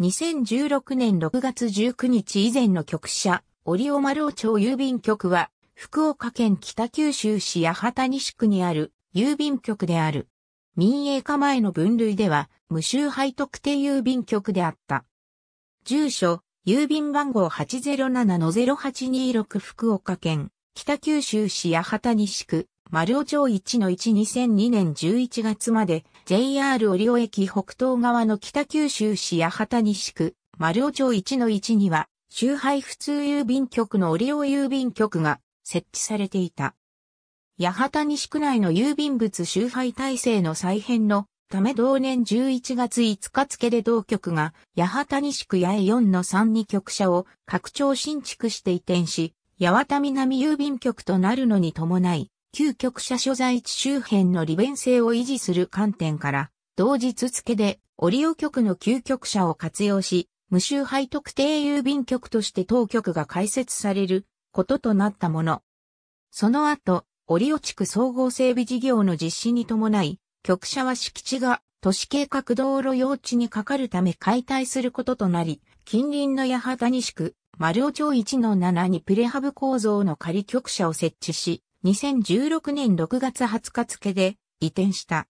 2016年6月19日以前の局舎、オ尾丸尾町郵便局は、福岡県北九州市八幡西区にある郵便局である。民営化前の分類では、無臭配特定郵便局であった。住所、郵便番号807-0826福岡県、北九州市八幡西区、丸尾町1-1-2002年11月まで JR 折尾駅北東側の北九州市八幡西区丸尾町1-1には周配普通郵便局の折尾郵便局が設置されていた。八幡西区内の郵便物周配体制の再編のため同年11月5日付で同局が八幡西区八重4の3に局舎を拡張新築して移転し、八幡南郵便局となるのに伴い、旧局舎所在地周辺の利便性を維持する観点から、同日付で、オリオ局の旧局舎を活用し、無周配特定郵便局として当局が開設されることとなったもの。その後、オリオ地区総合整備事業の実施に伴い、局舎は敷地が都市計画道路用地にかかるため解体することとなり、近隣の八幡西区、丸尾町1の7にプレハブ構造の仮局舎を設置し、2016年6月20日付で移転した。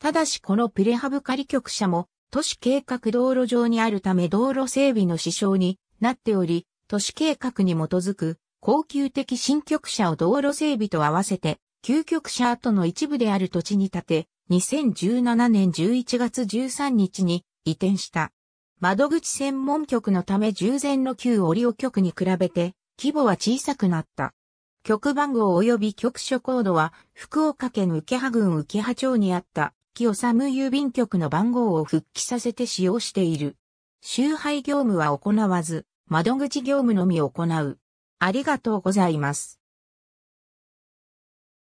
ただしこのプレハブ仮局舎も都市計画道路上にあるため道路整備の支障になっており、都市計画に基づく高級的新局舎を道路整備と合わせて、旧局舎跡の一部である土地に建て、2017年11月13日に移転した。窓口専門局のため従前の旧オリオ局に比べて規模は小さくなった。局番号及び局所コードは、福岡県受羽郡受羽町にあった、清治郵便局の番号を復帰させて使用している。集配業務は行わず、窓口業務のみ行う。ありがとうございます。